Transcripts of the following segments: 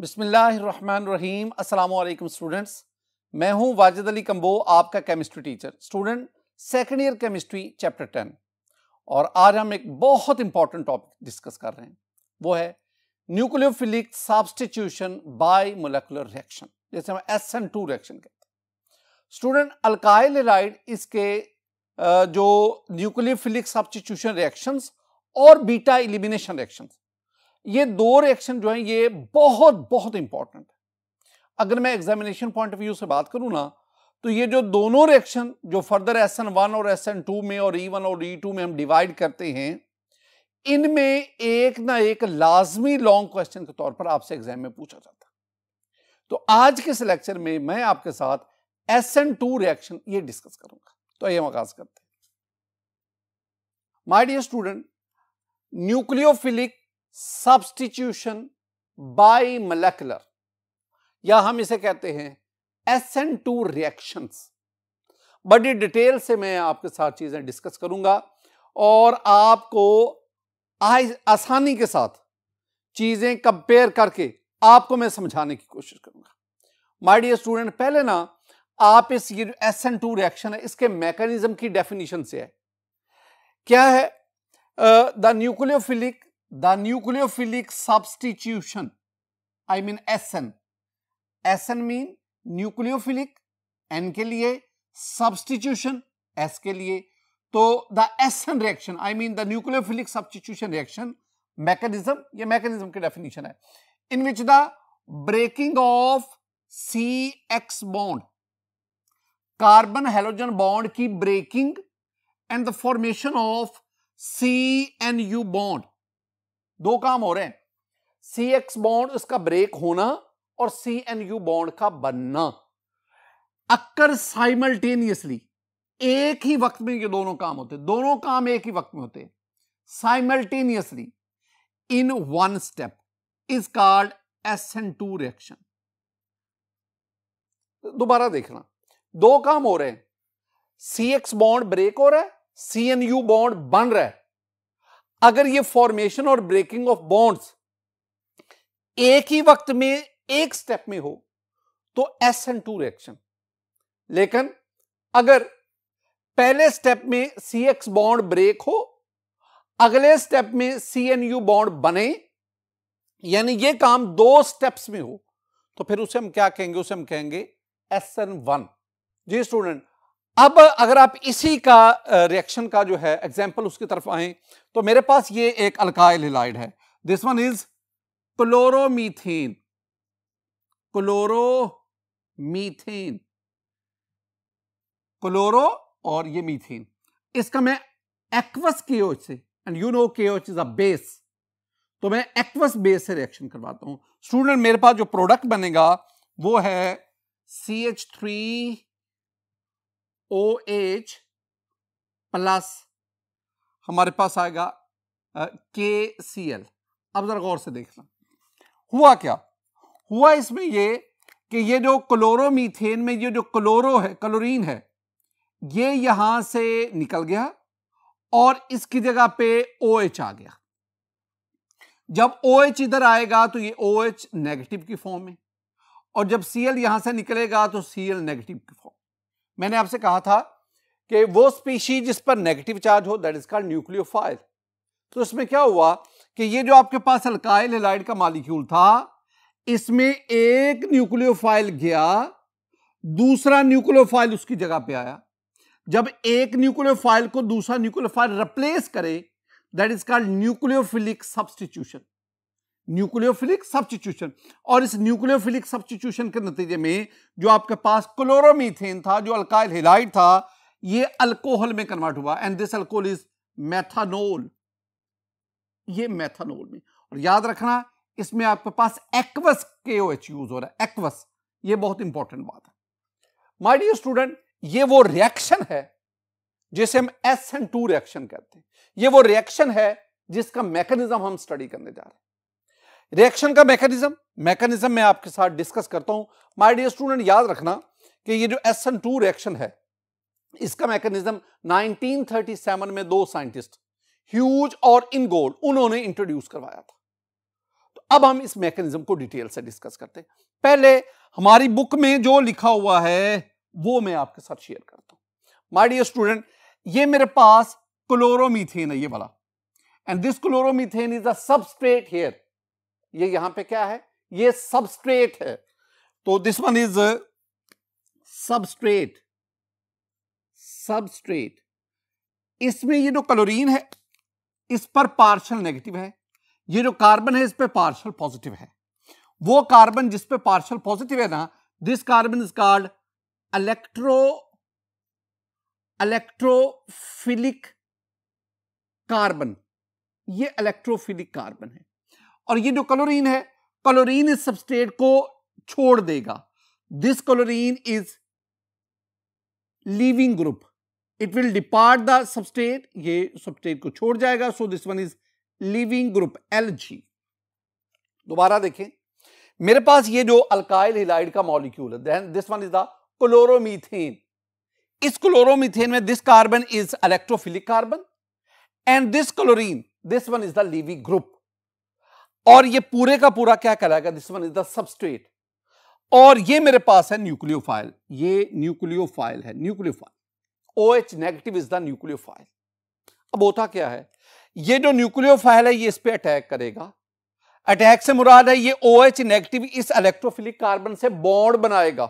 बिसमीम अल्लाम स्टूडेंट्स मैं हूं वाजिद अली कम्बो आपका chemistry teacher student second year chemistry chapter ten और आज हम एक बहुत इंपॉर्टेंट टॉपिक डिस्कस कर रहे हैं वो है nucleophilic substitution bimolecular reaction जैसे हम एस एन टू रिएक्शन कहते हैं स्टूडेंट अल्काइल इसके जो न्यूक्लियोफिलिक सब्सटीट्यूशन रिएक्शंस और बीटा एलिमिनेशन रिएक्शंस ये दो रिएक्शन जो है ये बहुत बहुत इंपॉर्टेंट है अगर मैं एग्जामिनेशन पॉइंट ऑफ व्यू से बात करूं ना तो ये जो दोनों रिएक्शन जो फर्दर एस एन वन और एस एन टू में और ई e वन और ई e टू में हम डिवाइड करते हैं इनमें एक ना एक लाजमी लॉन्ग क्वेश्चन के तौर पर आपसे एग्जाम में पूछा जाता तो आज के इस लेक्चर में मैं आपके साथ एस एन टू रिएक्शन ये डिस्कस करूंगा तो ये हम आगाज करते हैं dear student nucleophilic substitution bimolecular या हम इसे कहते हैं एस एन टू रिएक्शंस बड़ी डिटेल से मैं आपके साथ चीज़ें डिस्कस करूंगा और आपको आसानी के साथ चीज़ें कंपेयर करके आपको मैं समझाने की कोशिश करूंगा माई डियर स्टूडेंट पहले ना आप इस ये एस एन टू रिएक्शन है इसके मैकेनिज्म की डेफिनेशन से है क्या है the nucleophilic the nucleophilic substitution i mean sn sn mean nucleophilic n के लिए substitution s के लिए तो the S N reaction I mean the nucleophilic substitution reaction mechanism ये मैकेनिज्म की डेफिनेशन है in which the breaking of C X bond carbon halogen bond की breaking and the formation of C N U bond दो काम हो रहे हैं C X bond इसका ब्रेक होना और सी एन यू बॉन्ड का बनना अक्कर साइमल्टेनियसली एक ही वक्त में ये दोनों काम होते दोनों काम एक ही वक्त में होते simultaneously in one step is called S N two reaction दोबारा देखना दो काम हो रहे हैं सी एक्स बॉन्ड ब्रेक हो रहा है सी एन यू बॉन्ड बन रहा है अगर ये फॉर्मेशन और ब्रेकिंग ऑफ बॉन्ड्स एक ही वक्त में एक स्टेप में हो तो एस एन टू रिएक्शन लेकिन अगर पहले स्टेप में सी एक्स बॉन्ड ब्रेक हो अगले स्टेप में सी एन यू बॉन्ड बने यानी ये काम दो स्टेप्स में हो तो फिर उसे हम क्या कहेंगे उसे हम कहेंगे एस एन वन जी स्टूडेंट अब अगर आप इसी का रिएक्शन का जो है एग्जाम्पल उसकी तरफ आए तो मेरे पास ये एक अल्काइल हिलाइड है this one is chloromethane chloromethane chloro और ये मीथेन इसका मैं एक्वस के ओच से and you know K O H is a base तो मैं एक्वस बेस से रिएक्शन करवाता हूं स्टूडेंट मेरे पास जो प्रोडक्ट बनेगा वो है C H three O H plus हमारे पास आएगा के सी एल अब जरा गौर से देखना हुआ क्या हुआ इसमें ये कि ये जो क्लोरोमीथेन में ये जो क्लोरो है क्लोरीन है ये यहां से निकल गया और इसकी जगह पे ओ OH आ गया जब ओ OH इधर आएगा तो ये ओ OH नेगेटिव की फॉर्म में और जब सी एल यहां से निकलेगा तो सी एल नेगेटिव की फॉर्म मैंने आपसे कहा था कि वो स्पीशी जिस पर नेगेटिव चार्ज हो दैट इज कॉल न्यूक्लियोफाइल तो इसमें क्या हुआ कि ये जो आपके पास अल्काइल हेलाइड का मालिक्यूल था इसमें एक न्यूक्लियोफाइल गया दूसरा न्यूक्लियोफाइल उसकी जगह पे आया जब एक न्यूक्लियोफाइल को दूसरा न्यूक्लियोफाइल रिप्लेस करे that is called nucleophilic substitution nucleophilic substitution और इस न्यूक्लियोफिलिक सब्सटीट्यूशन के नतीजे में जो आपके पास क्लोरोमीथेन था जो अल्काइल हेलाइड था ये अल्कोहल में कन्वर्ट हुआ and this alcohol is methanol ये मैथानोल में और याद रखना इसमें आपके पास एक्वस के एच यूज हो रहा है एक्वस ये बहुत इंपॉर्टेंट बात है माय डियर स्टूडेंट ये वो रिएक्शन है जिसे हम एस एन टू रिएक्शन कहते हैं ये वो रिएक्शन है जिसका मैकेनिज्म हम स्टडी करने जा रहे हैं रिएक्शन का मैकेनिज्म मैकेनिज्म मैं आपके साथ डिस्कस करता हूं माय डियर स्टूडेंट याद रखना कि ये जो एस एन टू रिएक्शन है इसका मैकेनिज्म 1937 में दो साइंटिस्ट ह्यूज और इनगोल्ड उन्होंने इंट्रोड्यूस करवाया था तो अब हम इस मैकेनिज्म को डिटेल से डिस्कस करते हैं पहले हमारी बुक में जो लिखा हुआ है वो मैं आपके साथ शेयर करता हूं माय डियर स्टूडेंट ये मेरे पास क्लोरोमीथेन है ये वाला and this chloromethane is a substrate here ये यहां पे क्या है ये सबस्ट्रेट है तो this one is substrate substrate इसमें ये जो क्लोरीन है इस पर पार्शल नेगेटिव है ये जो कार्बन है इस पर पार्शल पॉजिटिव है वो कार्बन जिस पे पार्शल पॉजिटिव है ना this carbon is called electro electrophilic carbon ये इलेक्ट्रोफिलिक कार्बन है और ये जो क्लोरीन है क्लोरीन इस सबस्ट्रेट को छोड़ देगा this chlorine is leaving group it will depart the substrate ये सबस्टेट को छोड़ जाएगा so this one is leaving group L G दोबारा देखें मेरे पास ये जो अल्काइल हिलाइड का मॉलिक्यूल है this one is the chloromethane इस क्लोरोमीथेन में this carbon is electrophilic carbon and this chlorine this one is the leaving group और ये पूरे का पूरा क्या कहलाएगा this one is the substrate और ये मेरे पास है न्यूक्लियोफाइल ये न्यूक्लियोफाइल है nucleophile O H negative is the nucleophile अब होता क्या है ये जो न्यूक्लियो फाइल है ये इस पर अटैक करेगा अटैक से मुराद है ये ओ एच नेगेटिव इस इलेक्ट्रोफिलिक कार्बन से बॉन्ड बनाएगा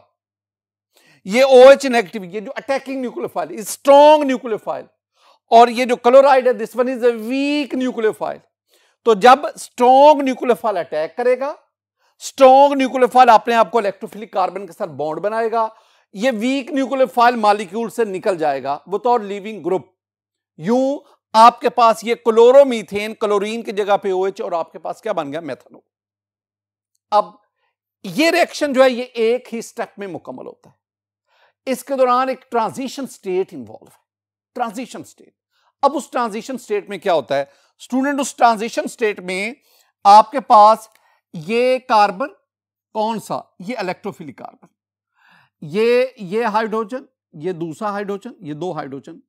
ये ओ एच नेगेटिव ये जो attacking nucleophile strong nucleophile और ये जो क्लोराइड है this one is a weak nucleophile तो जब स्ट्रॉन्ग न्यूक्लियो फाइल अटैक करेगा स्ट्रॉन्ग न्यूक्लियो फाइल अपने आपको इलेक्ट्रोफिलिक कार्बन के साथ बॉन्ड बनाएगा ये वीक न्यूक्लियोफाइल मालिक्यूल से निकल जाएगा बतौर लिविंग ग्रुप यूं आपके पास ये क्लोरोमीथेन क्लोरीन की जगह पे ओएच और आपके पास क्या बन गया मेथनोल अब ये रिएक्शन जो है ये एक ही स्टेप में मुकम्मल होता है इसके दौरान एक ट्रांजिशन स्टेट इन्वॉल्व है ट्रांजिशन स्टेट अब उस ट्रांजिशन स्टेट में क्या होता है स्टूडेंट उस ट्रांजिशन स्टेट में आपके पास ये कार्बन कौन सा ये इलेक्ट्रोफिलिक कार्बन ये ये हाइड्रोजन ये दूसरा हाइड्रोजन ये दो हाइड्रोजन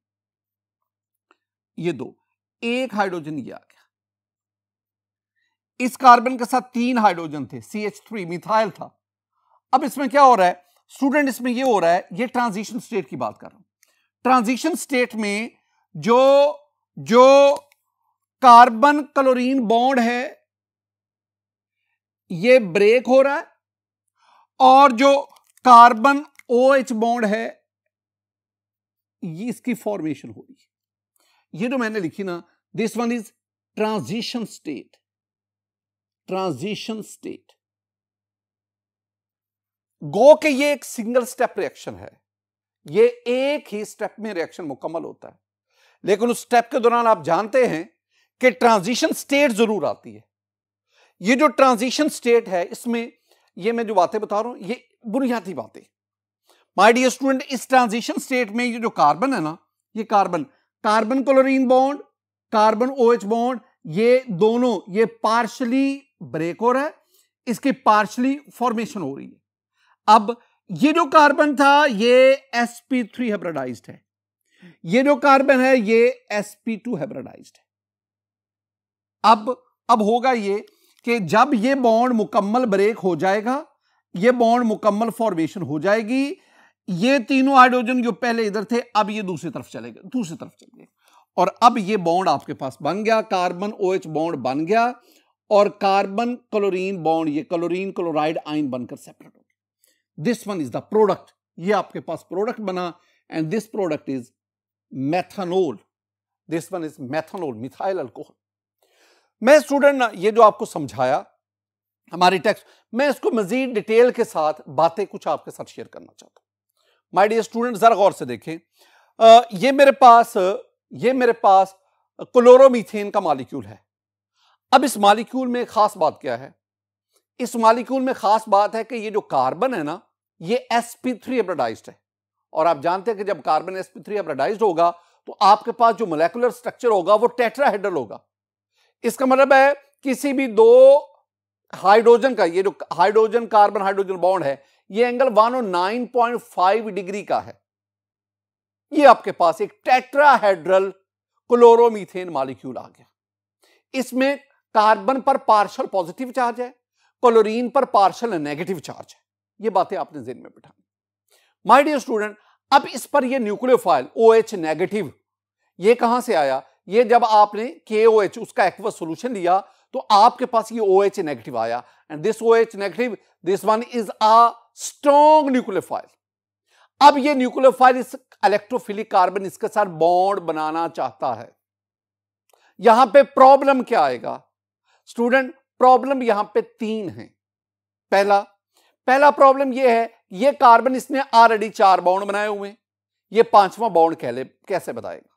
ये दो एक हाइड्रोजन ये आ गया इस कार्बन के साथ तीन हाइड्रोजन थे सी एच थ्री मिथाइल था अब इसमें क्या हो रहा है स्टूडेंट इसमें ये हो रहा है ये ट्रांजिशन स्टेट की बात कर रहा हूं ट्रांजिशन स्टेट में जो जो कार्बन क्लोरीन बॉन्ड है ये ब्रेक हो रहा है और जो कार्बन ओ एच बॉन्ड है ये इसकी फॉर्मेशन हो है ये जो मैंने लिखी ना this one is transition state transition state गो के ये एक सिंगल स्टेप रिएक्शन है ये एक ही स्टेप में रिएक्शन मुकम्मल होता है लेकिन उस स्टेप के दौरान आप जानते हैं कि ट्रांजिशन स्टेट जरूर आती है ये जो ट्रांजिशन स्टेट है इसमें ये मैं जो बातें बता रहा हूं ये बुनियादी बातें माय डियर स्टूडेंट इस ट्रांजिशन स्टेट में ये जो कार्बन है ना ये carbon carbon chlorine bond carbon O H bond ये दोनों ये पार्शली ब्रेक हो रहा है इसकी पार्शली फॉर्मेशन हो रही है अब ये जो कार्बन था ये एस पी थ्री हेब्राडाइज है ये जो कार्बन है ये एस पी टू हेब्राडाइज है अब अब होगा ये कि जब ये बॉन्ड मुकम्मल ब्रेक हो जाएगा ये बॉन्ड मुकम्मल फॉर्मेशन हो जाएगी ये तीनों हाइड्रोजन जो पहले इधर थे अब ये दूसरी तरफ चले गए दूसरी तरफ चले गए और अब ये बॉन्ड आपके पास बन गया कार्बन ओ एच बॉन्ड बन गया और कार्बन क्लोरीन बॉन्ड ये क्लोरीन क्लोराइड आइन बनकर सेपरेट हो गया this one is the product ये आपके पास प्रोडक्ट बना and this product is methanol this one is methanol methyl alcohol मैं स्टूडेंट ये जो आपको समझाया हमारी टेक्स्ट मैं इसको मजीद डिटेल के साथ बातें कुछ आपके साथ शेयर करना चाहता हूँ माई डियर स्टूडेंट ज़रा गौर से देखें आ, ये मेरे पास ये मेरे पास क्लोरोमीथेन का मालिक्यूल है अब इस मालिक्यूल में ख़ास बात क्या है इस मालिक्यूल में ख़ास बात है कि ये जो कार्बन है ना ये एस पी थ्री है और आप जानते हैं कि जब कार्बन एस पी थ्री होगा तो आपके पास जो मोलेकुलर स्ट्रक्चर होगा वो टेट्राहेड्रल होगा इसका मतलब है किसी भी दो हाइड्रोजन का ये जो हाइड्रोजन कार्बन हाइड्रोजन बॉन्ड है ये एंगल 109.5 डिग्री का है ये आपके पास एक टेट्राहेड्रल क्लोरोमीथेन मॉलिक्यूल आ गया इसमें कार्बन पर पार्शल पॉजिटिव चार्ज है क्लोरीन पर पार्शल नेगेटिव चार्ज है ये बातें आपने जेन में बिठा माय डियर स्टूडेंट अब इस पर ये न्यूक्लियोफाइल ओ OH नेगेटिव ये कहां से आया ये जब आपने के उसका एक्वा सोल्यूशन लिया तो आपके पास ये ओ एच नेगेटिव आया and this O H negative this one is a strong nucleophile अब ये न्यूक्लियोफाइल इस इलेक्ट्रोफिलिक कार्बन इसके साथ बॉन्ड बनाना चाहता है यहां पे प्रॉब्लम क्या आएगा स्टूडेंट प्रॉब्लम यहां पे तीन है पहला पहला प्रॉब्लम यह है ये कार्बन इसने ऑलरेडी चार बाउंड बनाए हुए ये पांचवा बाउंड कह ले कैसे बताएगा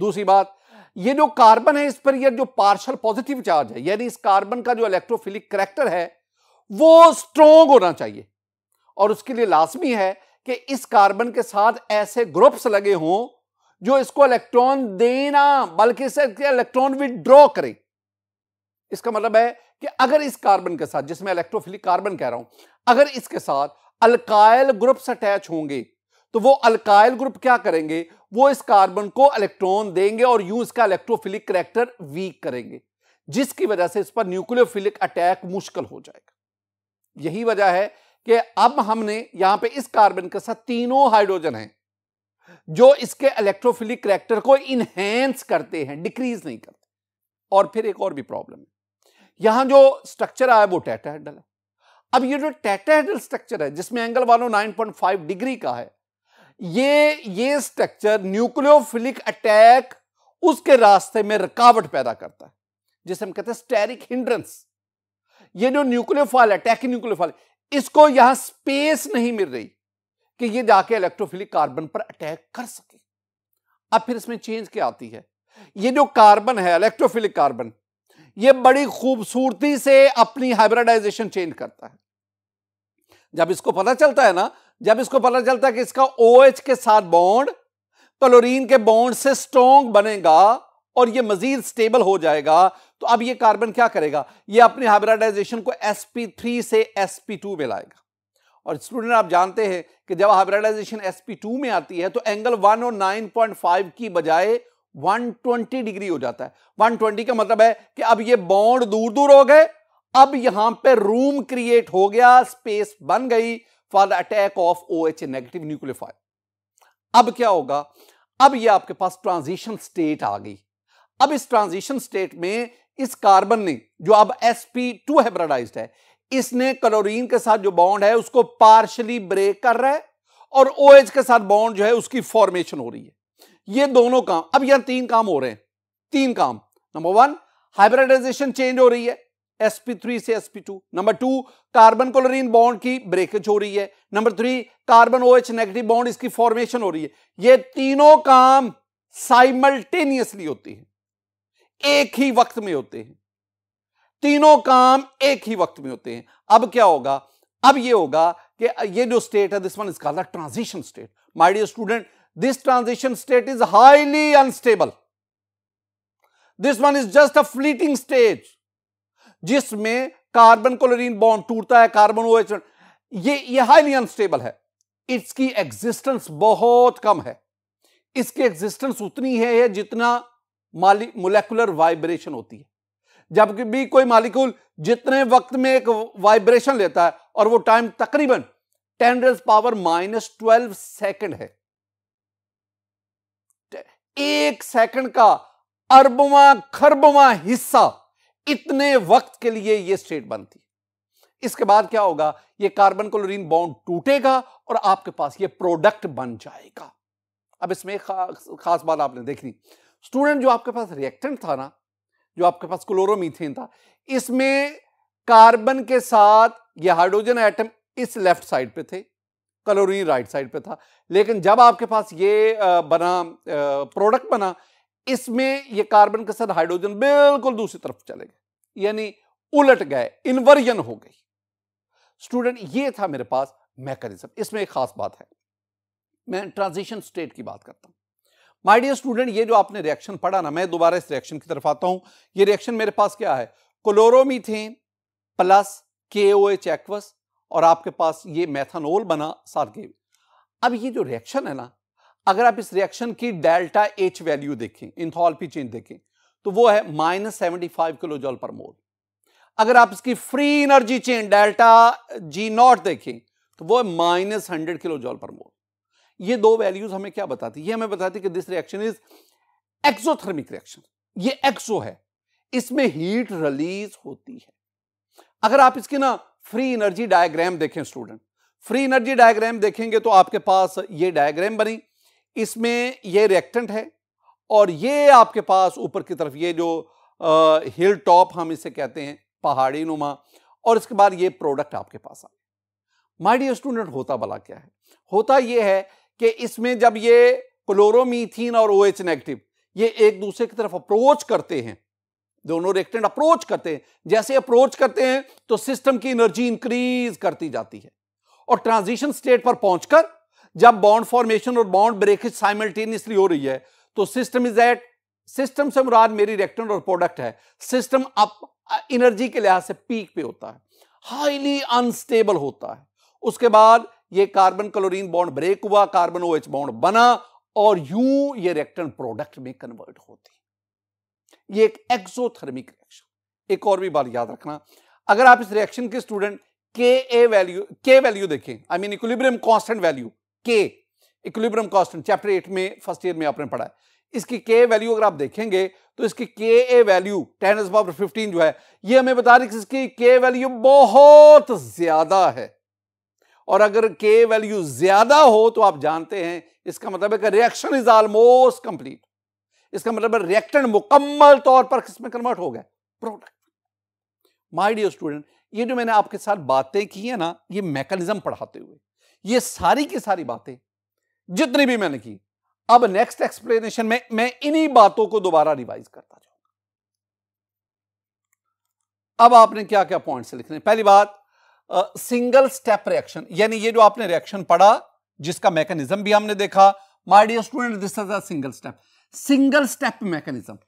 दूसरी बात ये जो कार्बन है इस पर यह जो पार्शल पॉजिटिव चार्ज है यानी इस कार्बन का जो इलेक्ट्रोफिलिक करेक्टर है वो स्ट्रोंग होना चाहिए और उसके लिए लाजमी है कि इस कार्बन के साथ ऐसे ग्रुप्स लगे हों जो इसको इलेक्ट्रॉन देना बल्कि इसे इलेक्ट्रॉन विदड्रॉ करें इसका मतलब है कि अगर इस कार्बन के साथ जिसमें इलेक्ट्रोफिलिक कार्बन कह रहा हूं अगर इसके साथ अल्काइल ग्रुप्स अटैच होंगे तो वो अल्काइल ग्रुप क्या करेंगे वो इस कार्बन को इलेक्ट्रॉन देंगे और यूं इसका इलेक्ट्रोफिलिक करेक्टर वीक करेंगे जिसकी वजह से इस पर न्यूक्लियोफिलिक अटैक मुश्किल हो जाएगा यही वजह है कि अब हमने यहां पे इस कार्बन के साथ तीनों हाइड्रोजन हैं जो इसके इलेक्ट्रोफिलिक करेक्टर को इनहेंस करते हैं डिक्रीज नहीं करते और फिर एक और भी प्रॉब्लम है यहां जो स्ट्रक्चर आया वो टेटाहेड्रल है अब ये जो टेटाहेड्रल स्ट्रक्चर है जिसमें एंगल वालों 9.5 डिग्री का है ये ये स्ट्रक्चर न्यूक्लियोफिलिक अटैक उसके रास्ते में रुकावट पैदा करता है जिसे हम कहते हैं स्टेरिक हिंड्रेंस ये जो न्यूक्लियोफॉल अटैक न्यूक्लियोफॉल इसको यहां स्पेस नहीं मिल रही कि ये जाके इलेक्ट्रोफिलिक कार्बन पर अटैक कर सके अब फिर इसमें चेंज क्या आती है ये जो कार्बन है इलेक्ट्रोफिलिक कार्बन ये बड़ी खूबसूरती से अपनी हाइब्रिडाइजेशन चेंज करता है जब इसको पता चलता है ना जब इसको पता चलता है कि इसका ओ OH के साथ बॉन्ड क्लोरीन के बॉन्ड से स्ट्रोंग बनेगा और ये मजीद स्टेबल हो जाएगा तो अब ये कार्बन क्या करेगा ये अपने हाइब्रिडाइजेशन को sp3 से sp2 में लाएगा और स्टूडेंट आप जानते हैं कि जब हाइब्रिडाइजेशन sp2 में आती है तो एंगल 1 और 9.5 की बजाय 120 डिग्री हो जाता है 120 का मतलब है कि अब ये बॉन्ड दूर दूर हो गए अब यहां पे रूम क्रिएट हो गया स्पेस बन गई for the attack of O H a negative nucleophile अब क्या होगा अब ये आपके पास ट्रांजिशन स्टेट आ गई अब इस ट्रांजिशन स्टेट में इस कार्बन ने जो अब एस पी टू हेब्राडाइज है इसने क्लोरीन के साथ जो बॉन्ड है उसको पार्शली ब्रेक कर रहा है और ओ OH के साथ बॉन्ड जो है उसकी फॉर्मेशन हो रही है ये दोनों काम अब यहां तीन काम हो रहे हैं तीन काम नंबर वन हाइब्रिडाइजेशन चेंज हो रही है sp3 से sp2 number two carbon chlorine bond की ब्रेकेज हो रही है number three carbon OH negative bond इसकी फॉर्मेशन हो रही है ये तीनों काम साइमल्टेनियसली होते हैं एक ही वक्त में होते हैं तीनों काम एक ही वक्त में होते हैं अब क्या होगा अब ये होगा कि ये जो स्टेट है this one is called transition state my dear student this transition state is highly unstable this one is just a fleeting stage जिसमें कार्बन क्लोरीन बॉन्ड टूटता है कार्बन ओएच ये ये हाईली अनस्टेबल है इसकी एग्जिस्टेंस बहुत कम है इसकी एग्जिस्टेंस उतनी है जितना मोलेकुलर वाइब्रेशन होती है जबकि भी कोई मालिक्यूल जितने वक्त में एक वाइब्रेशन लेता है और वो टाइम तकरीबन ten raise power minus twelve second है एक सेकंड का अरबवा खरबवा हिस्सा इतने वक्त के लिए यह स्टेट बनती इसके बाद क्या होगा यह कार्बन क्लोरीन बॉन्ड टूटेगा और आपके पास यह प्रोडक्ट बन जाएगा अब इसमें खा, खास बात आपने देखनी स्टूडेंट जो आपके पास रिएक्टेंट था ना जो आपके पास क्लोरोमीथेन था इसमें कार्बन के साथ ये हाइड्रोजन एटम इस लेफ्ट साइड पे थे क्लोरीन राइट साइड पे था लेकिन जब आपके पास ये बना प्रोडक्ट बना इसमें ये कार्बन के साथ हाइड्रोजन बिल्कुल दूसरी तरफ चले गए यानी उलट गए इन्वर्जन हो गई स्टूडेंट ये था मेरे पास मैकेनिज्म इसमें एक खास बात है मैं ट्रांजिशन स्टेट की बात करता हूं माय डियर स्टूडेंट ये जो आपने रिएक्शन पढ़ा ना मैं दोबारा इस रिएक्शन की तरफ आता हूं ये रिएक्शन मेरे पास क्या है क्लोरोमीथेन प्लस के ओ एच एक्वस और आपके पास ये मैथानोल बना सारगेव अब ये जो रिएक्शन है ना अगर आप इस रिएक्शन की डेल्टा एच वैल्यू देखें इंथोलपी चेंज देखें तो वो है minus seventy five kilo joule पर मोल अगर आप इसकी free energy change delta G naught देखें तो वो है माइनस हंड्रेड किलो जॉल पर मोल ये दो वैल्यूज हमें क्या बताती है ये हमें बताती है कि this reaction is exothermic reaction ये एक्सो है इसमें हीट रिलीज होती है अगर आप इसकी ना फ्री एनर्जी डायग्राम देखें स्टूडेंट फ्री एनर्जी डायग्राम देखेंगे तो आपके पास ये डायग्राम बनी इसमें ये रिएक्टेंट है और ये आपके पास ऊपर की तरफ ये जो आ, हिल टॉप हम इसे कहते हैं पहाड़ी नुमा और इसके बाद ये प्रोडक्ट आपके पास आ माय डियर स्टूडेंट होता भला क्या है होता ये है कि इसमें जब ये क्लोरोमीथीन और ओ OH नेगेटिव ये एक दूसरे की तरफ अप्रोच करते हैं दोनों रिएक्टेंट अप्रोच करते हैं जैसे अप्रोच करते हैं तो सिस्टम की एनर्जी इंक्रीज करती जाती है और ट्रांजिशन स्टेट पर पहुंचकर जब बॉन्ड फॉर्मेशन और बॉन्ड ब्रेकेज साइमल्टेनियसली हो रही है तो सिस्टम इज एट सिस्टम से मुराद मेरी रिएक्टेंट और प्रोडक्ट है सिस्टम अप एनर्जी के लिहाज से पीक पे होता है हाईली अनस्टेबल होता है उसके बाद ये कार्बन क्लोरीन बॉन्ड ब्रेक हुआ कार्बन ओ एच बॉन्ड बना और यूं ये रिएक्टेंट प्रोडक्ट में कन्वर्ट होती ये एक एक्सोथर्मिक रिएक्शन एक और भी बात याद रखना अगर आप इस रिएक्शन के स्टूडेंट के ए वैल्यू के वैल्यू देखें I mean equilibrium constant value K equilibrium constant chapter eight में फर्स्ट ईयर में आपने पढ़ा है इसकी के वैल्यू अगर आप देखेंगे तो इसकी K a value ten S power fifteen जो है ये हमें बता रही कि इसकी के वैल्यू बहुत ज्यादा है और अगर के वैल्यू ज्यादा हो तो आप जानते हैं इसका मतलब है कि रिएक्शन इज ऑलमोस्ट कंप्लीट इसका मतलब है रिएक्टेंट मुकम्मल तौर पर किसमें कन्वर्ट हो गया प्रोडक्ट माय डियर स्टूडेंट ये जो मैंने आपके साथ बातें की है ना ये मैकेनिज्म पढ़ाते हुए ये सारी की सारी बातें जितनी भी मैंने की अब नेक्स्ट एक्सप्लेनेशन में मैं इन्हीं बातों को दोबारा रिवाइज करता जाऊंगा अब आपने क्या क्या पॉइंट्स लिखने पहली बात सिंगल स्टेप रिएक्शन यानी ये जो आपने रिएक्शन पढ़ा जिसका मैकेनिज्म भी हमने देखा my dear student this is a single step single step mechanism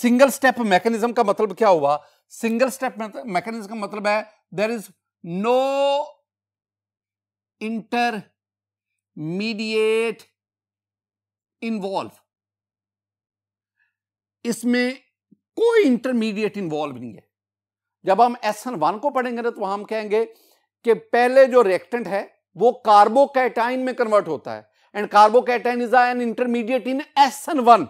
single step mechanism का मतलब क्या हुआ सिंगल स्टेप मैकेनिज्म का मतलब है there is no intermediate involve इसमें कोई इंटरमीडिएट इन्वॉल्व नहीं है जब हम एस एन वन को पढ़ेंगे ना तो हम कहेंगे कि पहले जो रिएक्टेंट है वो कार्बोकैटाइन में कन्वर्ट होता है and carbocation is an intermediate in S N one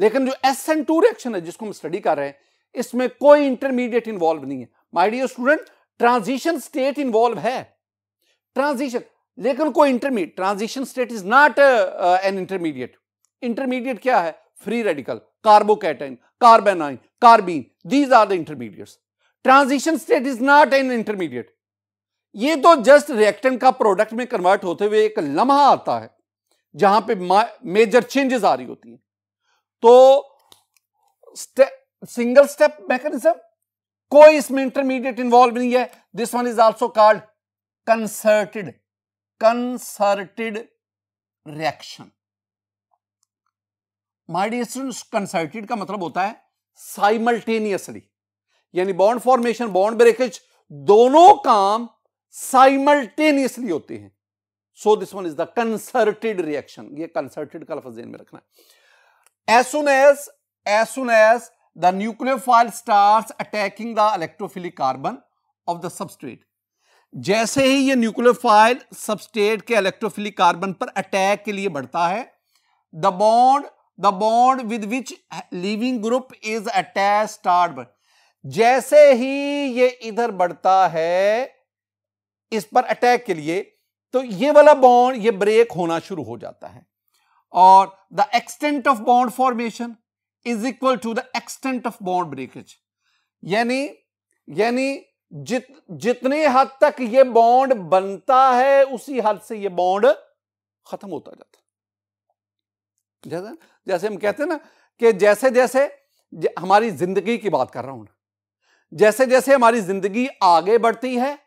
लेकिन जो एस एन टू रिएक्शन है जिसको हम स्टडी कर रहे हैं इसमें कोई इंटरमीडिएट इन्वॉल्व नहीं है my dear student transition state involve है ट्रांजिशन लेकिन कोई intermediate transition state is not an intermediate intermediate क्या है free radical carbocation carbanion carbene these are the intermediates transition state is not an intermediate ये तो just reactant का product में convert होते हुए एक लम्हा आता है जहां पे मेजर चेंजेस आ रही होती है तो सिंगल स्टेप मैकेनिज्म कोई इसमें इंटरमीडिएट इन्वॉल्व नहीं है this one is also called concerted concerted reaction my concerted का मतलब होता है साइमल्टेनियसली यानी बॉन्ड फॉर्मेशन बॉन्ड ब्रेकेज दोनों काम साइमल्टेनियसली होते हैं so this one is the concerted reaction ये कंसर्टेड का लफ्ज में रखना है as soon as as soon as the nucleophile start attacking the electrophilic carbon of the substrate जैसे ही ये न्यूक्लियोफाइल सबस्टेट के इलेक्ट्रोफिलिक कार्बन पर अटैक के लिए बढ़ता है the bond the bond with which leaving group is attach start जैसे ही ये इधर बढ़ता है इस पर अटैक के लिए तो ये वाला बॉन्ड ये ब्रेक होना शुरू हो जाता है और the extent of bond formation is equal to the extent of bond breakage यानी यानी जित जितने हद तक ये बॉन्ड बनता है उसी हद से ये बॉन्ड खत्म होता जाता जैसे जैसे हम कहते हैं ना कि जैसे जैसे हमारी जिंदगी की बात कर रहा हूं ना जैसे जैसे हमारी जिंदगी आगे बढ़ती है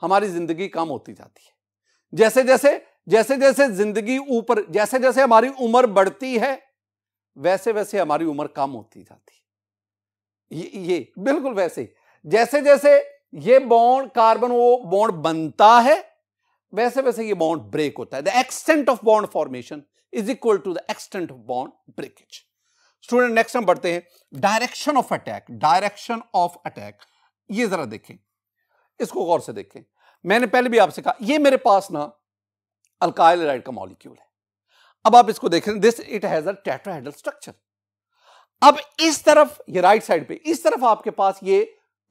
हमारी जिंदगी कम होती जाती है जैसे जैसे जैसे जैसे जिंदगी ऊपर जैसे जैसे हमारी उम्र बढ़ती है वैसे वैसे हमारी उम्र कम होती जाती है ये, ये बिल्कुल वैसे जैसे जैसे ये बॉन्ड कार्बन वो बॉन्ड बनता है वैसे वैसे ये बॉन्ड ब्रेक होता है the extent of bond formation is equal to the extent of bond breakage student next हम बढ़ते हैं direction of attack direction of attack ये जरा देखें इसको गौर से देखें मैंने पहले भी आपसे कहा ये मेरे पास ना अल्काइल अल्काइलाइड का मॉलिक्यूल है अब आप इसको देखें this it has a tetrahedral structure अब इस तरफ ये राइट साइड पे इस तरफ आपके पास ये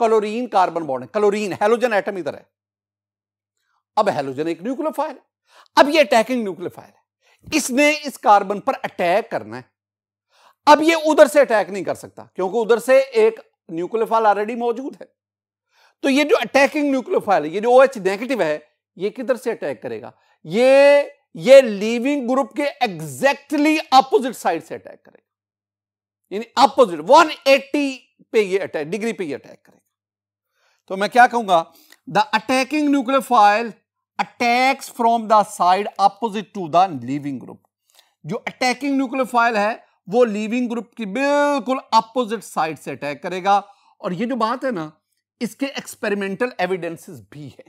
क्लोरीन कार्बन बॉन्ड है क्लोरीन हेलोजन एटम इधर है अब हेलोजन एक न्यूक्लियोफाइल है अब ये अटैकिंग न्यूक्लियोफाइल है इसने इस कार्बन पर अटैक करना है अब ये उधर से अटैक नहीं कर सकता क्योंकि उधर से एक न्यूक्लियोफाइल ऑलरेडी मौजूद है तो ये जो अटैकिंग न्यूक्लियोफाइल ये जो OH नेगेटिव है ये किधर से अटैक करेगा ये ये लीविंग ग्रुप के एग्जैक्टली अपोजिट साइड से अटैक करेगा यानी अपोजिट 180 पे ये अटैक डिग्री पे ये अटैक करेगा तो मैं क्या कहूंगा the attacking phile attacks from the side opposite to the leaving group जो अटैकिंग फाइल है वो लिविंग ग्रुप की बिल्कुल अपोजिट साइड से अटैक करेगा और ये जो बात है ना इसके एक्सपेरिमेंटल एविडेंसेस भी है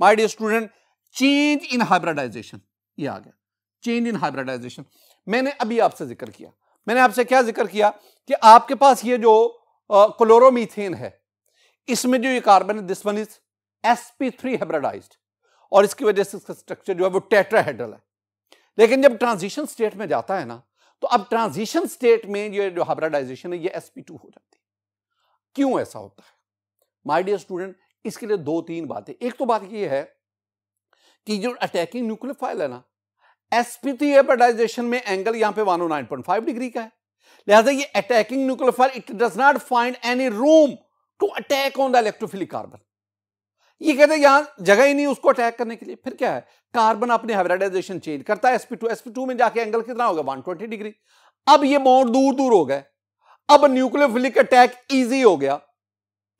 my dear student change in hybridization ये आ गया चेंज इन हाइब्रिडाइजेशन मैंने अभी आपसे जिक्र किया मैंने आपसे क्या जिक्र किया कि आपके पास ये जो क्लोरोमीथेन है इसमें जो ये कार्बन है this one is three hybridized और इसकी वजह से इसका स्ट्रक्चर जो है वो टेट्राहेड्रल है लेकिन जब ट्रांजिशन स्टेट में जाता है ना तो अब ट्रांजिशन स्टेट में ये जो हाइब्रिडाइजेशन है ये टू हो जाती है क्यों ऐसा होता है माय डियर स्टूडेंट इसके लिए दो तीन बातें एक तो बात ये है कि जो अटैकिंग न्यूक्लियोफाइल है ना थ्री हाइब्रिडाइजेशन में एंगल यहां पे 109.5 डिग्री का है लिहाजा ये attacking nucleophile it does not find any room to attack on the electrophilic carbon ये कहते हैं यहां जगह ही नहीं उसको अटैक करने के लिए फिर क्या है कार्बन अपने हाइब्रिडाइजेशन चेंज करता है एसपी टू एसपी टू में जाके एंगल कितना होगा वन ट्वेंटी डिग्री अब ये बॉन्ड दूर दूर हो गए अब न्यूक्लियोफिलिक अटैक ईजी हो गया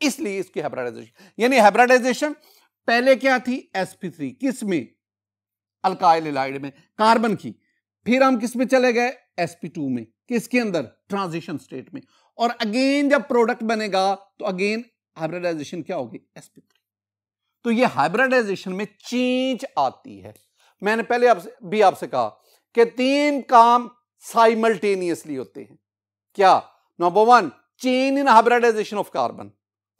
इसलिए इसकी हाइब्रिडाइजेशन यानी हाइब्रिडाइजेशन पहले क्या थी sp3 किस में अल्काइल एलाइड में कार्बन की फिर हम किस में चले गए एसपी टू में किसके अंदर ट्रांजिशन स्टेट में और अगेन जब प्रोडक्ट बनेगा तो अगेन हाइब्रिडाइजेशन क्या होगी एसपी थ्री तो ये हाइब्रिडाइजेशन में चेंज आती है मैंने पहले आपसे भी आपसे कहा कि तीन काम साइमल्टेनियसली होते हैं क्या number one change in hybridization of carbon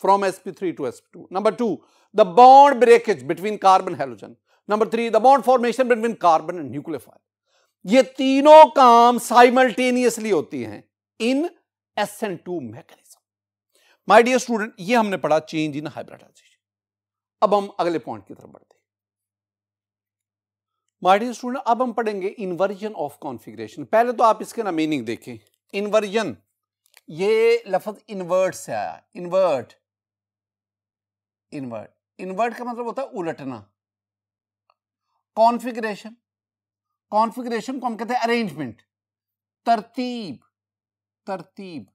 from from sp3 to two number two the bond breakage between carbon halogen number three the bond formation between carbon and nucleophile ये तीनों काम साइमल्टेनियसली होती हैं in S N two mechanism my dear student ये हमने पढ़ा change in hybridisation अब हम अगले पॉइंट की तरफ बढ़ते हैं माय डियर स्टूडेंट अब हम पढ़ेंगे इन्वर्जन ऑफ कॉन्फ़िगरेशन पहले तो आप इसके ना मीनिंग देखें इन्वर्जन ये लफ्ज इन्वर्ट से आया इन्वर्ट इन्वर्ट इन्वर्ट का मतलब होता है उलटना कॉन्फिग्रेशन कॉन्फिग्रेशन को हम कहते हैं अरेंजमेंट तरतीब तरतीब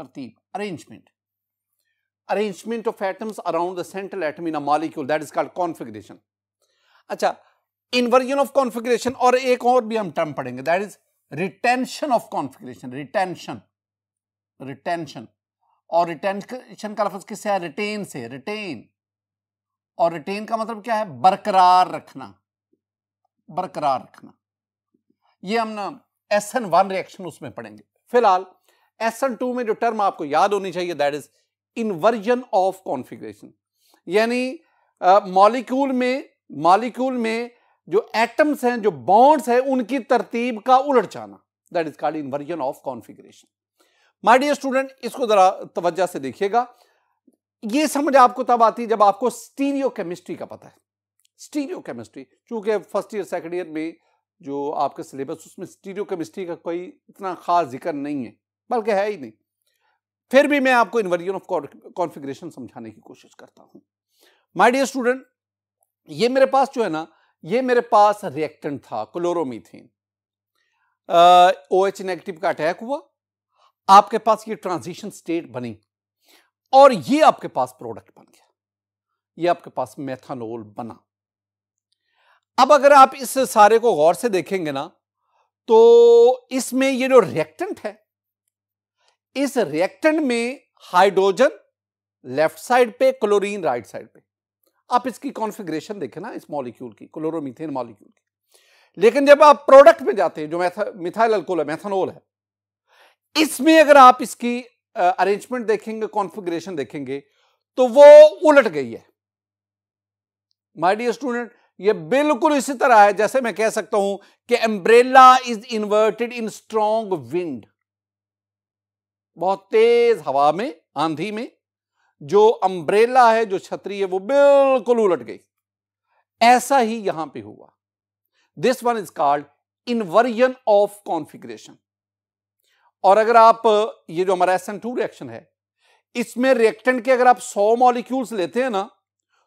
तरतीब arrangement arrangement of atoms around the central atom in a molecule that is called configuration अच्छा इनवर्जन ऑफ कॉन्फिग्रेशन और एक और भी हम टर्म पढ़ेंगे that is retention of configuration retention retention और रिटेंशन का लफ्ज किससे है रिटेन से रिटेन और रिटेन का मतलब क्या है बरकरार रखना बरकरार रखना ये हम ना एस एन वन रिएक्शन उसमें पढ़ेंगे फिलहाल एस एन टू में जो टर्म आपको याद होनी चाहिए that is inversion of configuration यानी मॉलिक्यूल में मॉलिक्यूल में जो एटम्स हैं जो बॉन्ड्स हैं उनकी तरतीब का उलट जाना that is called inversion of configuration my dear student इसको जरा तवज्जा से देखिएगा ये समझ आपको तब आती है जब आपको स्टीरियो केमिस्ट्री का पता है स्टीरियो केमिस्ट्री चूंकि फर्स्ट ईयर सेकेंड ईयर में जो आपके सिलेबस उसमें स्टीरियो केमिस्ट्री का कोई इतना ख़ास जिक्र नहीं है बल्कि है ही नहीं फिर भी मैं आपको इन्वर्जन ऑफ कॉन्फिग्रेशन समझाने की कोशिश करता हूँ माय डियर स्टूडेंट ये मेरे पास जो है ना ये मेरे पास रिएक्टेंट था क्लोरोमीथेन ओ एच नेगेटिव का अटैक हुआ आपके पास ये ट्रांजिशन स्टेट बनी और ये आपके पास प्रोडक्ट बन गया ये आपके पास मेथानोल बना अब अगर आप इस सारे को गौर से देखेंगे ना तो इसमें ये जो रिएक्टेंट है इस रिएक्टेंट में हाइड्रोजन लेफ्ट साइड पे क्लोरीन राइट साइड पे आप इसकी कॉन्फ़िगरेशन देखें ना इस मॉलिक्यूल की क्लोरोमीथेन मॉलिक्यूल की लेकिन जब आप प्रोडक्ट में जाते हैं जो मिथाइल अल्कोहल है मैथनोल है इसमें अगर आप इसकी अरेंजमेंट देखेंगे कॉन्फिग्रेशन देखेंगे तो वो उलट गई है माय डियर स्टूडेंट ये बिल्कुल इसी तरह है जैसे मैं कह सकता हूं कि umbrella is inverted in strong wind बहुत तेज हवा में आंधी में जो अम्ब्रेला है जो छतरी है वो बिल्कुल उलट गई ऐसा ही यहां पे हुआ this one is called inversion of configuration और अगर आप ये जो हमारा एस एन टू रिएक्शन है इसमें रिएक्टेंट के अगर आप 100 मॉलिक्यूल्स लेते हैं ना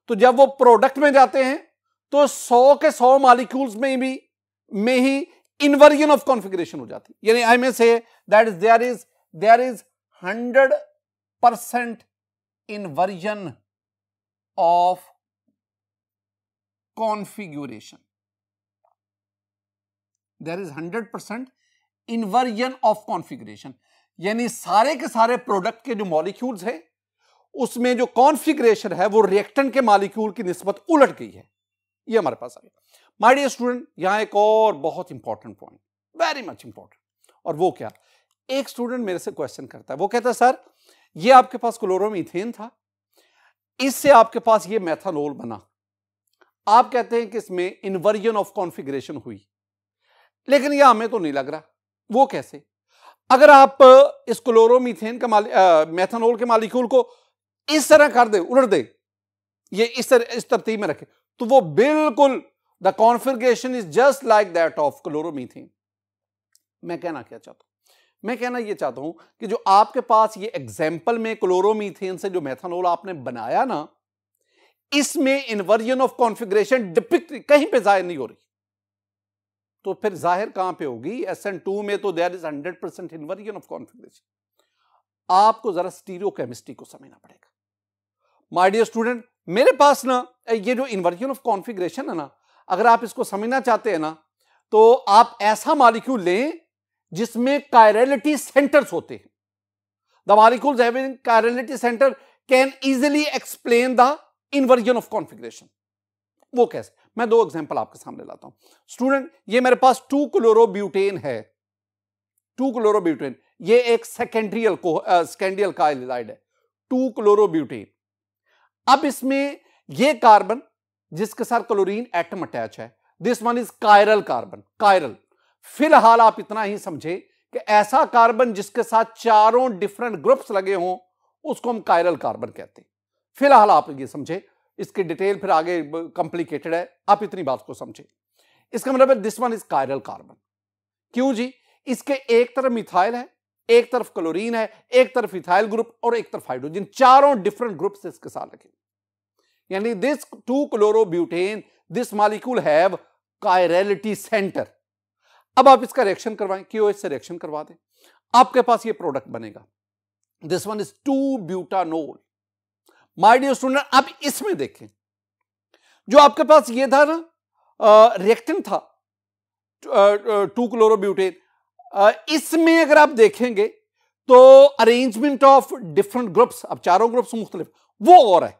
तो जब वो प्रोडक्ट में जाते हैं तो 100 के 100 मालिक्यूल्स में भी में ही इनवर्जन ऑफ कॉन्फ़िगरेशन हो जाती है यानी I may say that is there is there is 100 percent inversion of configuration there is 100 percent inversion of configuration यानी सारे के सारे प्रोडक्ट के जो मॉलिक्यूल्स है उसमें जो कॉन्फ़िगरेशन है वो रिएक्टेंट के मॉलिक्यूल की निस्बत उलट गई है ये हमारे पास आ गया माय डियर स्टूडेंट यहाँ एक और बहुत important point very much important और वो क्या एक स्टूडेंट मेरे से क्वेश्चन करता है वो कहता है सर ये आपके पास क्लोरोमीथेन था इससे आपके पास ये मैथानोल बना आप कहते हैं कि इसमें इन्वर्जन ऑफ कॉन्फिग्रेशन हुई लेकिन यह हमें तो नहीं लग रहा वो कैसे अगर आप इस क्लोरोमीथेन का मैथानोल के मालिक्यूल को इस तरह कर दे उलट दे ये इस तरह इस तरतीब में रखें तो वो बिल्कुल the configuration is just like that of chloromethane मैं कहना क्या चाहता हूं मैं कहना ये चाहता हूं कि जो आपके पास ये एग्जाम्पल में क्लोरोमीथेन से जो मेथानोल आपने बनाया ना इसमें इन्वर्जन ऑफ कॉन्फिग्रेशन डिपिक्ट कहीं पे जाहिर नहीं हो रही तो फिर जाहिर कहां पे होगी एस एन टू में तो there is hundred percent inversion of configuration आपको जरा स्टीरियो केमिस्ट्री को समझना पड़ेगा माय डियर स्टूडेंट मेरे पास ना ये जो इन्वर्जन ऑफ कॉन्फिग्रेशन है ना अगर आप इसको समझना चाहते हैं ना तो आप ऐसा मालिक्यूल लें जिसमें कायरेलिटी सेंटर्स होते हैं the molecule chirality centre can easily explain the inversion of configuration वो कैसे मैं दो एग्जाम्पल आपके सामने लाता हूं स्टूडेंट ये मेरे पास टू क्लोरोब्यूटेन है टू क्लोरोब्यूटेन ये एक सेकेंडरियल को का है टू क्लोरोब्यूटेन अब इसमें ये कार्बन जिसके साथ क्लोरीन एटम अटैच है this one is chiral carbon chiral फिलहाल आप इतना ही समझे कि ऐसा कार्बन जिसके साथ चारों डिफरेंट ग्रुप्स लगे हों उसको हम कायरल कार्बन कहते हैं फिलहाल आप ये समझे इसकी डिटेल फिर आगे कॉम्प्लिकेटेड है आप इतनी बात को समझे इसका मतलब है this one is chiral carbon क्यों जी इसके एक तरफ मिथाइल है एक तरफ क्लोरीन है एक तरफ इथाइल ग्रुप और एक तरफ हाइड्रोजन चारों डिफरेंट ग्रुप्स इसके साथ लगे यानी this two chlorobutane this molecule have chirality centre अब आप इसका रिएक्शन करवाएं क्यों इससे रिएक्शन करवा दें आपके पास ये प्रोडक्ट बनेगा this one is two butanol my dear student आप इसमें देखें जो आपके पास ये था ना रिएक्टेंट था टू क्लोरोब्यूटेन इसमें अगर आप देखेंगे तो अरेंजमेंट ऑफ डिफरेंट ग्रुप्स अब चारों ग्रुप्स मुख्तलिफ वो और है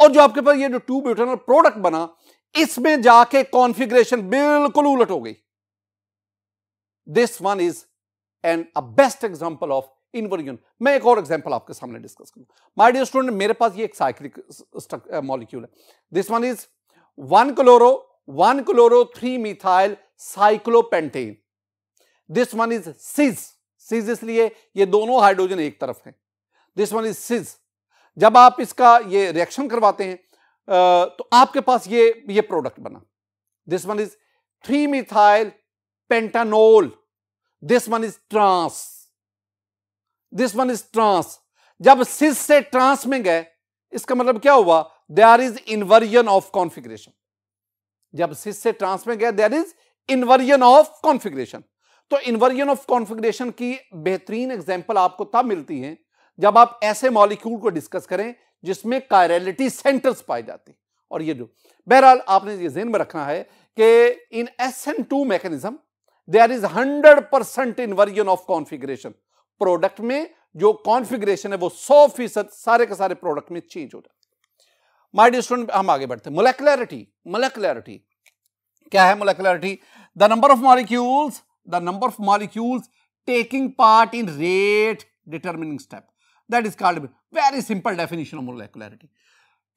और जो आपके पास ये जो टू ब्यूटेनल प्रोडक्ट बना इसमें जाके कॉन्फिग्रेशन बिल्कुल उलट हो गई this one is and a best example of inversion मैं एक और एग्जांपल आपके सामने डिस्कस करूं माय डियर स्टूडेंट मेरे पास ये एक साइक्लिक मॉलिक्यूल uh, है this one is one chloro one chloro three methyl cyclopentane this one is cis cis इसलिए ये दोनों हाइड्रोजन एक तरफ है दिस वन इज सिज जब आप इसका ये रिएक्शन करवाते हैं तो आपके पास ये ये प्रोडक्ट बना this one is three methyl pentanol this one is trans this one is trans जब सिस से ट्रांस में गए इसका मतलब क्या हुआ there is inversion of configuration जब सिस से ट्रांस में गए there is inversion of configuration तो इन्वर्जन ऑफ कॉन्फिग्रेशन की बेहतरीन एग्जाम्पल आपको तब मिलती है जब आप ऐसे मॉलिक्यूल को डिस्कस करें जिसमें कायरेलिटी सेंटर्स पाए जाते हैं और ये जो बहरहाल आपने ये जेन में रखना है कि in S N two mechanism there is hundred percent inversion of configuration product में जो कॉन्फिग्रेशन है वो सौ फीसद सारे के सारे प्रोडक्ट में चेंज हो जाते माई डी स्टूडेंट हम आगे बढ़ते मोलेक्लैरिटी मोलेक्लैरिटी क्या है molecularity the number of molecules the number of molecules taking part in rate determining step that is called very simple definition of molecularity.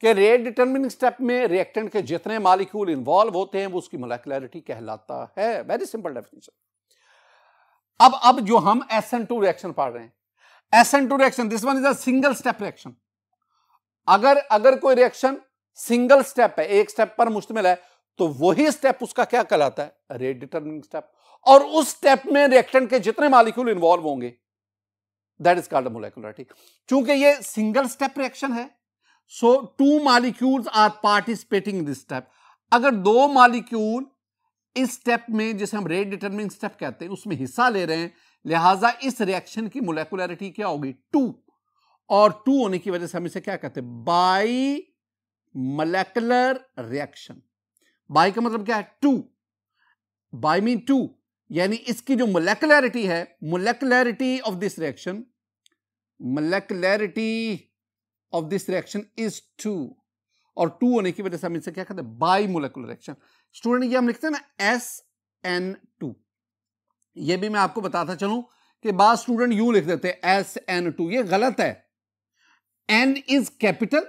के रेट डिटर्मिनिंग स्टेप में रिएक्टेंट के जितने मालिक्यूल इन्वॉल्व होते हैं वो उसकी मोलेकुलरिटी कहलाता है वेरी सिंपल डेफिनेशन अब अब जो हम एस एन टू रिएक्शन पढ़ रहे हैं S N two reaction this one is a single step reaction अगर अगर कोई रिएक्शन सिंगल स्टेप है एक स्टेप पर मुश्तमिल है तो वही स्टेप उसका क्या कहलाता है रेट डिटर्मिनिंग स्टेप और उस स्टेप में रिएक्टेंट के जितने मालिक्यूल इन्वॉल्व होंगे दैट इज कॉल्ड मोलिकुलरिटी चूंकि ये सिंगल स्टेप रिएक्शन है so two molecules are participating this step अगर दो मालिक्यूल इस स्टेप में जिसे हम रेट डिटर्मिंग स्टेप कहते हैं उसमें हिस्सा ले रहे हैं लिहाजा इस रिएक्शन की मोलिकुलरिटी क्या होगी टू और टू होने की वजह से हम इसे क्या कहते हैं बाई मलेकुलर रिएक्शन बाई का मतलब क्या है टू बाई मीन टू यानी इसकी जो मोलेकुलरिटी है molecularity of this reaction molecularity of this reaction is two और टू होने की वजह से हम इनसे क्या कहते हैं बाई मोलिकुलर रिएक्शन स्टूडेंट ये हम लिखते हैं ना एस एन टू ये भी मैं आपको बताता चलूं कि बाद स्टूडेंट यू लिख देते हैं एस एन टू ये गलत है एन इज कैपिटल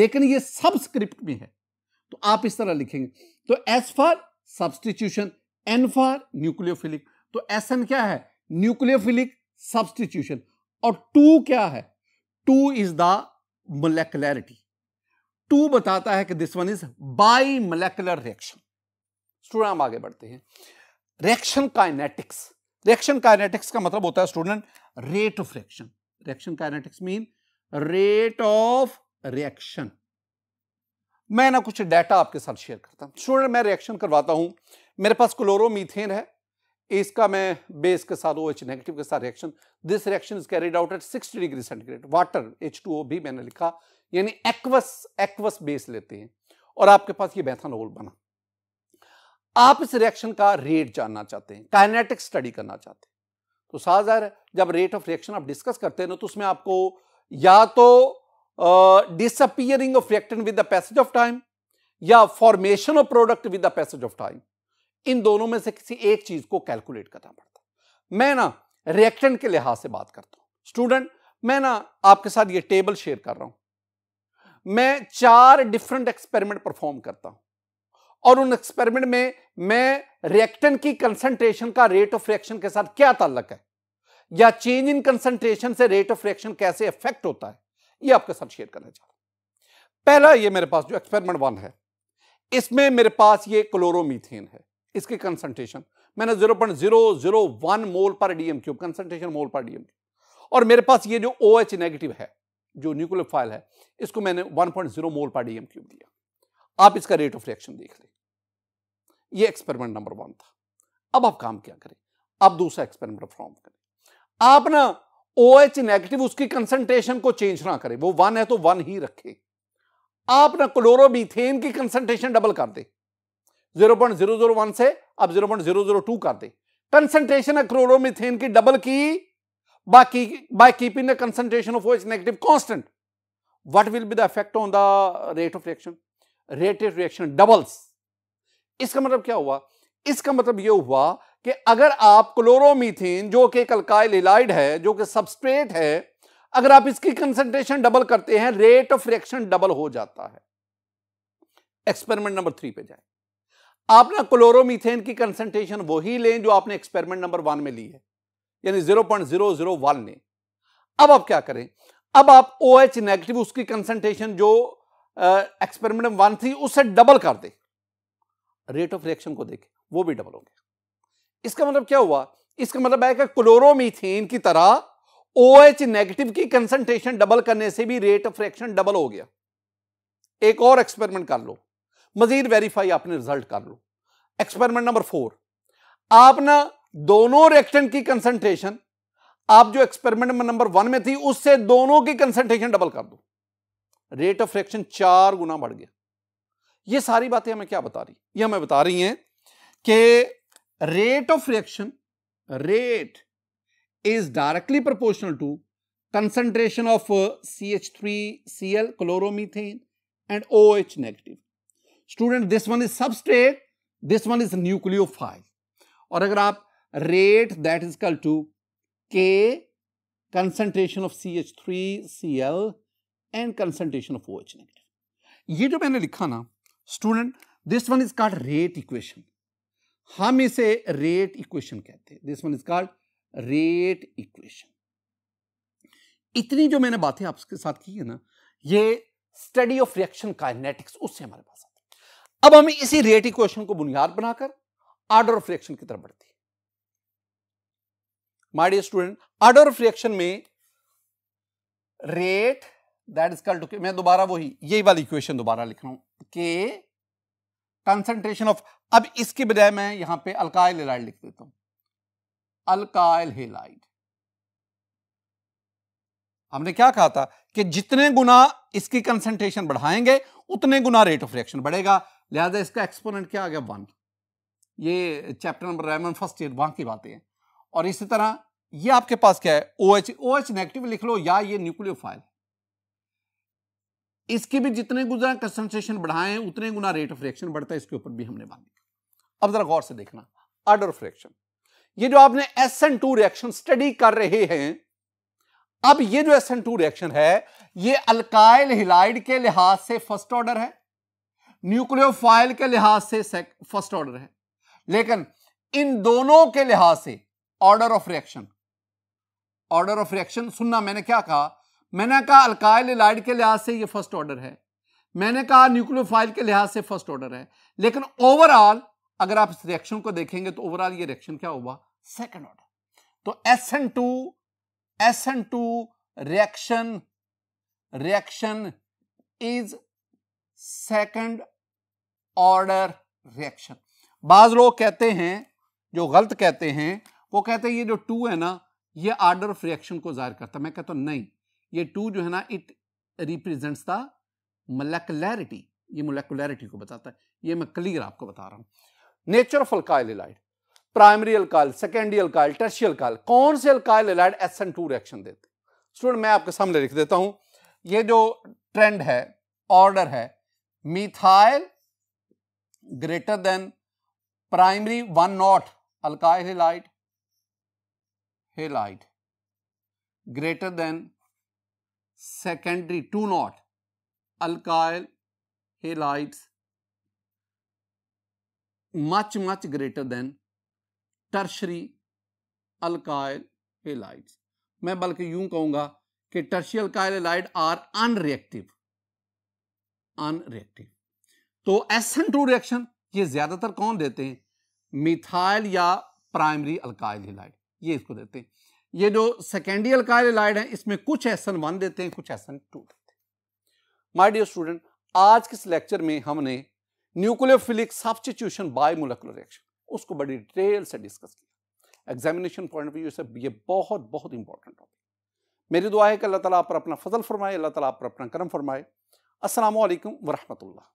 लेकिन ये सबस्क्रिप्ट में है तो आप इस तरह लिखेंगे तो S for substitution N for nucleophilic तो एस एन क्या है न्यूक्लियोफिलिक सब्सटीट्यूशन और टू क्या है two is the molecularity two बताता है कि this one is bimolecular reaction student हम आगे बढ़ते हैं रिएक्शन काइनेटिक्स रिएक्शन काइनेटिक्स का मतलब होता है student rate of reaction reaction kinetics mean rate of reaction मैं ना कुछ डाटा आपके साथ शेयर करता हूं स्टूडेंट मैं रिएक्शन करवाता हूं मेरे पास क्लोरोमीथेन है इसका मैं बेस के साथ ओ एच नेगेटिव के साथ reaction this reaction is carried out at 60 degree centigrade water H two O भी मैंने लिखा यानी एक्वस एक्वस बेस लेते हैं और आपके पास ये मैथानोल बना आप इस रिएक्शन का रेट जानना चाहते हैं काइनेटिक स्टडी करना चाहते हैं तो साहर जब रेट ऑफ रिएक्शन आप डिस्कस करते हैं ना तो उसमें आपको या तो disappearing of reactant with the passage of time या formation of product with the passage of time इन दोनों में से किसी एक चीज को कैलकुलेट करना पड़ता मैं ना रिएक्टेंट के लिहाज से बात करता हूं स्टूडेंट मैं ना आपके साथ ये टेबल शेयर कर रहा हूं मैं चार डिफरेंट एक्सपेरिमेंट परफॉर्म करता हूं और उन एक्सपेरिमेंट में मैं रिएक्टेंट की कंसंट्रेशन का रेट ऑफ रिएक्शन के साथ क्या ताल्लक है या चेंज इन कंसंट्रेशन से रेट ऑफ रिएक्शन कैसे इफेक्ट होता है ये आपके साथ शेयर करना चाहता हूं पहला ये मेरे पास जो एक्सपेरिमेंट वन है इसमें मेरे पास ये क्लोरोमीथेन है इसकी कंसंट्रेशन मैंने zero point zero zero one mole पर डीएम क्यूब कंसंट्रेशन मोल पर डीएम क्यूब और मेरे पास ये जो ओ OH एच नेगेटिव है जो न्यूक्लियर फाइल है इसको मैंने वन पॉइंट जीरो मोल पर डीएम क्यूब दिया आप इसका रेट ऑफ रिएक्शन देख लें ये एक्सपेरिमेंट नंबर वन था अब आप काम क्या करें आप दूसरा एक्सपेरिमेंट परफॉर्म करें आप ना ओ OH नेगेटिव उसकी कंसंट्रेशन को चेंज ना करें वो वन है तो वन ही रखें आप ना क्लोरोबीथेन की कंसंट्रेशन डबल कर दें 0.001 से अब 0.002 कर दें कंसंट्रेशन एक्रोलोमिथेन की डबल की बाकी by keeping the concentration of OH negative constant what will be the effect on the rate of reaction rate of reaction doubles इसका मतलब क्या हुआ इसका मतलब यह हुआ कि अगर आप क्लोरोमीथेन जो कि एक अल्काइल एलाइड है जो कि सबस्ट्रेट है अगर आप इसकी कंसंट्रेशन डबल करते हैं रेट ऑफ रिएक्शन डबल हो जाता है एक्सपेरिमेंट नंबर थ्री पे जाए आप ना क्लोरोमीथेन की कंसंट्रेशन वही लें जो आपने एक्सपेरिमेंट नंबर वन में ली है यानी zero point zero zero one लें अब आप क्या करें अब आप ओ OH एच नेगेटिव उसकी कंसंट्रेशन जो एक्सपेरिमेंट में वन थी उससे डबल कर दे रेट ऑफ रिएक्शन को देखें वो भी डबल हो गया इसका मतलब क्या हुआ इसका मतलब है कि क्लोरोमीथेन की तरह ओ OH नेगेटिव की कंसंट्रेशन डबल करने से भी रेट ऑफ रिएक्शन डबल हो गया एक और एक्सपेरिमेंट कर लो मजीद वेरीफाई आपने रिजल्ट कर लो एक्सपेरिमेंट नंबर फोर आप ना दोनों रिएक्टेंट की कंसंट्रेशन आप जो एक्सपेरिमेंट नंबर वन में थी उससे दोनों की कंसंट्रेशन डबल कर दो रेट ऑफ रिएक्शन चार गुना बढ़ गया ये सारी बातें हमें क्या बता रही ये हमें बता रही हैं कि rate of reaction rate is directly proportional to concentration of C H three C L chloromethane and O H negative student this one is substrate this one is nucleophile और अगर आप rate that is equal to k concentration of C H three C L and concentration of O H negative ये जो मैंने लिखा ना student this one is called rate equation हम इसे रेट इक्वेशन कहते हैं this one is called rate equation इतनी जो मैंने बातें आपके साथ की है ना ये स्टडी ऑफ रिएक्शन काइनेटिक्स उससे हमारे पास अब हम इसी रेट इक्वेशन को बुनियाद बनाकर आर्डर ऑफ रिएक्शन की तरफ बढ़ते हैं my dear student order of reaction में rate that is equal to मैं दोबारा वही यही वाली इक्वेशन दोबारा लिख रहा हूं के कंसंट्रेशन ऑफ अब इसके बजाय मैं यहां पे अल्काइल हेलाइड लिख देता हूं अल्काइल हेलाइड हमने क्या कहा था कि जितने गुना इसकी कंसंट्रेशन बढ़ाएंगे उतने गुना रेट ऑफ रिएक्शन बढ़ेगा लिहाजा इसका एक्सपोनेंट क्या आ गया वन ये चैप्टर नंबर रेमन फर्स्ट ईयर वहाँ की बातें हैं और इसी तरह ये आपके पास क्या है O H O H negative लिख लो या ये न्यूक्लियो फाइल इसके भी जितने गुना कंसनट्रेशन बढ़ाएं उतने गुना रेट ऑफ रिएक्शन बढ़ता है इसके ऊपर भी हमने बात की अब जरा गौर से देखना आर्डर ऑफ रिएक्शन ये जो आपने S N two reaction study कर रहे हैं अब ये जो एस एन टू रिएक्शन है ये अल्काइल हिलाइड के लिहाज से फर्स्ट ऑर्डर है न्यूक्लियोफाइल के लिहाज से फर्स्ट ऑर्डर है लेकिन इन दोनों के लिहाज से order of reaction order of reaction सुनना मैंने क्या कहा मैंने कहा अल्काइल इलाइड के लिहाज से ये फर्स्ट ऑर्डर है मैंने कहा न्यूक्लियोफाइल के लिहाज से फर्स्ट ऑर्डर है लेकिन ओवरऑल अगर आप इस रिएक्शन को देखेंगे तो ओवरऑल ये रिएक्शन क्या होगा सेकेंड ऑर्डर तो S N two S N two reaction reaction is second order reaction बाज लोग कहते हैं जो गलत कहते हैं वो कहते हैं ये जो टू है ना ये ऑर्डर ऑफ रिएक्शन को जाहिर करता है मैं कहता हूं नहीं ये टू जो है ना इट रिप्रेजेंट्स द मोलेकुलरिटी ये मोलेकुलरिटी को बताता है ये मैं क्लियर आपको बता रहा हूं nature of alkyl halide primary alkyl secondary alkyl tertiary alkyl कौन से alkyl halide S N two reaction देते स्टूडेंट मैं आपके सामने लिख देता हूं ये जो ट्रेंड है ऑर्डर है methyl greater than primary one naught alkyl halide halide greater than secondary two naught alkyl halides much much greater than tertiary alkyl halides मैं बल्कि यूं कहूंगा कि tertiary alkyl halide are unreactive unreactive तो एसन टू रिएक्शन ये ज्यादातर कौन देते हैं मिथाइल या प्राइमरी अल्काइल हिलाइड ये इसको देते हैं ये जो सेकेंडरी अल्काइल हिलाइड है इसमें कुछ एसन वन देते हैं कुछ एसन टू देते हैं माय डियर स्टूडेंट आज के इस लेक्चर में हमने nucleophilic substitution bimolecular reaction उसको बड़ी डिटेल से डिस्कस किया एग्जामिनेशन पॉइंट ऑफ व्यू से ये बहुत बहुत इंपॉर्टेंट होगा मेरी दुआ है कि अल्लाह ताला आप पर अपना फजल फरमाए अल्लाह ताला आप पर अपना करम फरमाए असलकम वरहमतुल्ला